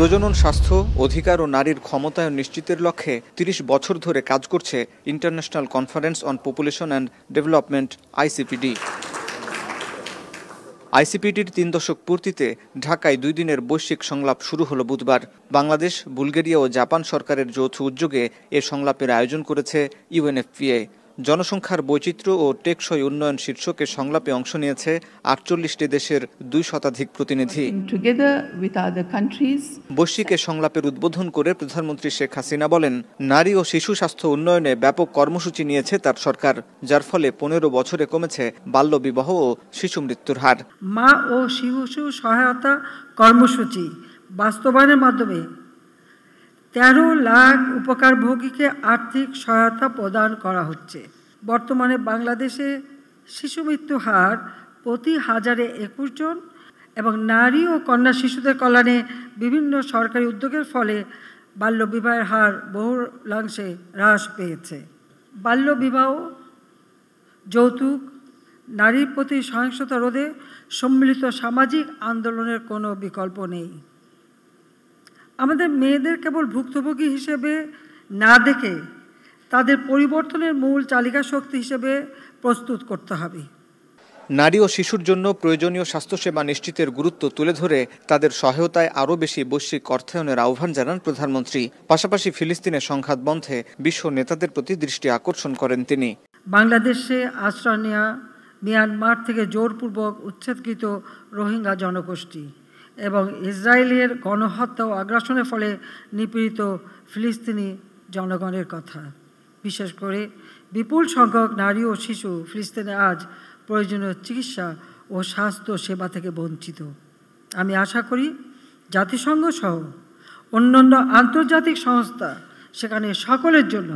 প্রজনন স্বাস্থ্য অধিকার ও নারীর ক্ষমতায়ন নিশ্চিতের লক্ষ্যে ৩০ বছর ধরে কাজ করছে international conference on population and development ICPD আইসিপিটির তিন দশক পূর্তিতে ঢাকায় দুই দিনের বৈশ্বিক সংলাপ শুরু হলো বুধবার বাংলাদেশ বুলগেরিয়া ও জাপান সরকারের যৌথ উদ্যোগে এ সংলাপের আয়োজন করেছে ইউএনএফপিএ জনসংখ্যার বৈচিত্র্য ও টেকসই উন্নয়ন শীর্ষকে সংলাপে অংশ নিয়েছে আটচল্লিশটি দেশের দুই শতাধিক প্রতিনিধি বৈশ্বিক সংলাপের উদ্বোধন করে প্রধানমন্ত্রী শেখ হাসিনা বলেন নারী ও শিশু স্বাস্থ্য উন্নয়নে ব্যাপক কর্মসূচি নিয়েছে তার সরকার যার ফলে পনেরো বছরে কমেছে বাল্যবিবাহ ও শিশু মৃত্যুর হার মা ও শিশু সহায়তা কর্মসূচি বাস্তবায়নের মাধ্যমে তেরো লাখ উপকারভোগীকে আর্থিক সহায়তা প্রদান করা হচ্ছে বর্তমানে বাংলাদেশে শিশু মৃত্যু হার প্রতি হাজারে একুশ জন এবং নারী ও কন্যা শিশুদের কল্যাণে বিভিন্ন সরকারি উদ্যোগের ফলে বাল্যবিবাহের হার বহুলাংশে হ্রাস পেয়েছে বাল্যবিবাহ যৌতুক নারীর প্রতি সহিংসতা রোধে সম্মিলিত সামাজিক আন্দোলনের কোনো বিকল্প নেই আমাদের মেয়েদের কেবল ভুক্তভোগী হিসেবে না দেখে তাদের পরিবর্তনের মূল চালিকা শক্তি হিসেবে প্রস্তুত করতে হবে নারী ও শিশুর জন্য প্রয়োজনীয় স্বাস্থ্যসেবা নিশ্চিতের গুরুত্ব তুলে ধরে তাদের সহায়তায় আরও বেশি বৈশ্বিক অর্থায়নের আহ্বান জানান প্রধানমন্ত্রী পাশাপাশি ফিলিস্তিনের সংঘাত বন্ধে বিশ্ব নেতাদের প্রতি দৃষ্টি আকর্ষণ করেন তিনি বাংলাদেশে আশ্রয় নেওয়া মিয়ানমার থেকে জোরপূর্বক উচ্ছেদকৃত রোহিঙ্গা জনগোষ্ঠী এবং ইসরায়েলের গণহত্যা ও আগ্রাসনের ফলে নিপীড়িত ফিলিস্তিনি জনগণের কথা বিশেষ করে বিপুল সংখ্যক নারী ও শিশু ফিলিস্তিনে আজ প্রয়োজনীয় চিকিৎসা ও স্বাস্থ্য সেবা থেকে বঞ্চিত আমি আশা করি জাতিসংঘ সহ অন্যান্য আন্তর্জাতিক সংস্থা সেখানে সকলের জন্য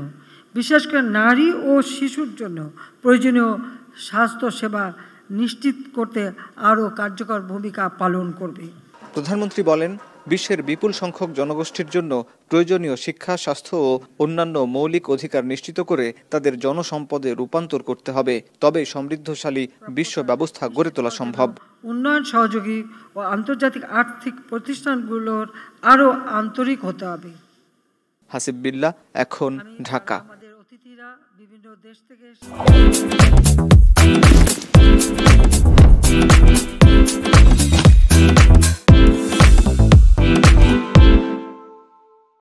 বিশেষ করে নারী ও শিশুর জন্য প্রয়োজনীয় স্বাস্থ্য সেবা নিশ্চিত করতে আরও কার্যকর ভূমিকা পালন করবে প্রধানমন্ত্রী বলেন বিশ্বের বিপুল সংখ্যক জনগোষ্ঠীর জন্য প্রয়োজনীয় শিক্ষা স্বাস্থ্য ও অন্যান্য মৌলিক অধিকার নিশ্চিত করে তাদের জনসম্পদে রূপান্তর করতে হবে তবে সমৃদ্ধশালী বিশ্ব ব্যবস্থা গড়ে তোলা সম্ভব উন্নয়ন সহযোগী ও আন্তর্জাতিক আর্থিক প্রতিষ্ঠানগুলোর আরও আন্তরিক হতে হবে হাসিব বিল্লা এখন ঢাকা বিভিন্ন দেশ থেকে